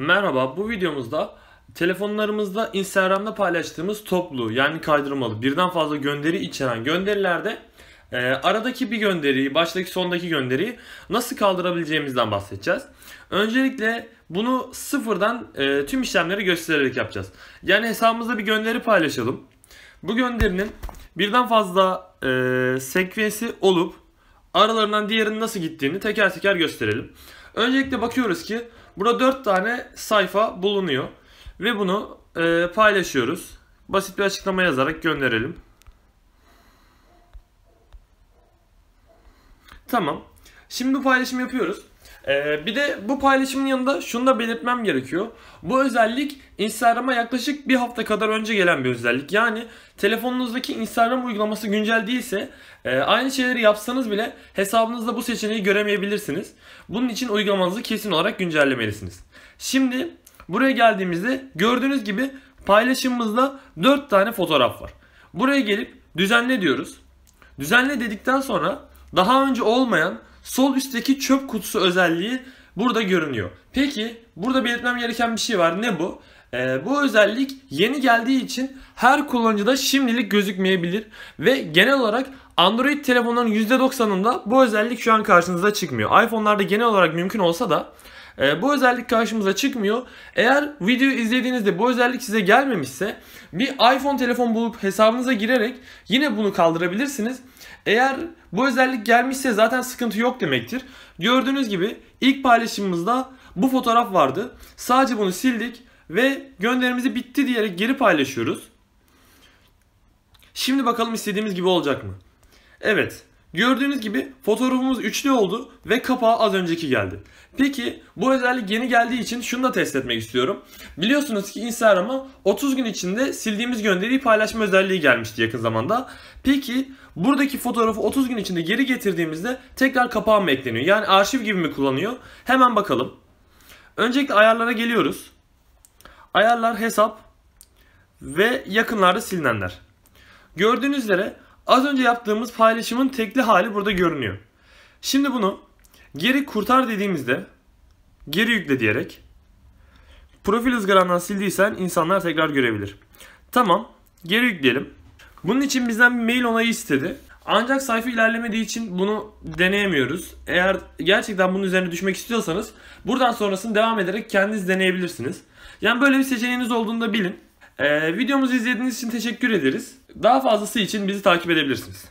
Merhaba, bu videomuzda telefonlarımızda Instagram'da paylaştığımız toplu yani kaydırmalı birden fazla gönderi içeren gönderilerde e, aradaki bir gönderiyi, baştaki sondaki gönderiyi nasıl kaldırabileceğimizden bahsedeceğiz. Öncelikle bunu sıfırdan e, tüm işlemleri göstererek yapacağız. Yani hesabımızda bir gönderi paylaşalım. Bu gönderinin birden fazla e, sekvesi olup aralarından diğerinin nasıl gittiğini teker teker gösterelim. Öncelikle bakıyoruz ki burada 4 tane sayfa bulunuyor ve bunu e, paylaşıyoruz. Basit bir açıklama yazarak gönderelim. Tamam. Şimdi bu paylaşımı yapıyoruz. Ee, bir de bu paylaşımın yanında şunu da belirtmem gerekiyor. Bu özellik Instagram'a yaklaşık bir hafta kadar önce gelen bir özellik. Yani telefonunuzdaki Instagram uygulaması güncel değilse e, aynı şeyleri yapsanız bile hesabınızda bu seçeneği göremeyebilirsiniz. Bunun için uygulamanızı kesin olarak güncellemelisiniz. Şimdi buraya geldiğimizde gördüğünüz gibi paylaşımımızda 4 tane fotoğraf var. Buraya gelip düzenle diyoruz. Düzenle dedikten sonra daha önce olmayan Sol üstteki çöp kutusu özelliği burada görünüyor. Peki burada belirtmem gereken bir şey var. Ne bu? Ee, bu özellik yeni geldiği için her kullanıcıda şimdilik gözükmeyebilir ve genel olarak Android telefonların %90'ında bu özellik şu an karşınıza çıkmıyor. iPhone'larda genel olarak mümkün olsa da ee, bu özellik karşımıza çıkmıyor. Eğer videoyu izlediğinizde bu özellik size gelmemişse bir iPhone telefon bulup hesabınıza girerek yine bunu kaldırabilirsiniz. Eğer bu özellik gelmişse zaten sıkıntı yok demektir. Gördüğünüz gibi ilk paylaşımımızda bu fotoğraf vardı. Sadece bunu sildik ve gönderimizi bitti diyerek geri paylaşıyoruz. Şimdi bakalım istediğimiz gibi olacak mı? Evet. Gördüğünüz gibi fotoğrafımız üçlü oldu ve kapağı az önceki geldi. Peki bu özellik yeni geldiği için şunu da test etmek istiyorum. Biliyorsunuz ki Instagram'a 30 gün içinde sildiğimiz gönderiyi paylaşma özelliği gelmişti yakın zamanda. Peki buradaki fotoğrafı 30 gün içinde geri getirdiğimizde tekrar kapağı mı ekleniyor? Yani arşiv gibi mi kullanıyor? Hemen bakalım. Öncelikle ayarlara geliyoruz. Ayarlar hesap ve yakınlarda silinenler. Gördüğünüz üzere Az önce yaptığımız paylaşımın tekli hali burada görünüyor. Şimdi bunu geri kurtar dediğimizde geri yükle diyerek profil ızgarandan sildiysen insanlar tekrar görebilir. Tamam geri yükleyelim. Bunun için bizden bir mail onayı istedi. Ancak sayfa ilerlemediği için bunu deneyemiyoruz. Eğer gerçekten bunun üzerine düşmek istiyorsanız buradan sonrasını devam ederek kendiniz deneyebilirsiniz. Yani böyle bir seçeneğiniz olduğunda bilin. Ee, videomuzu izlediğiniz için teşekkür ederiz. Daha fazlası için bizi takip edebilirsiniz.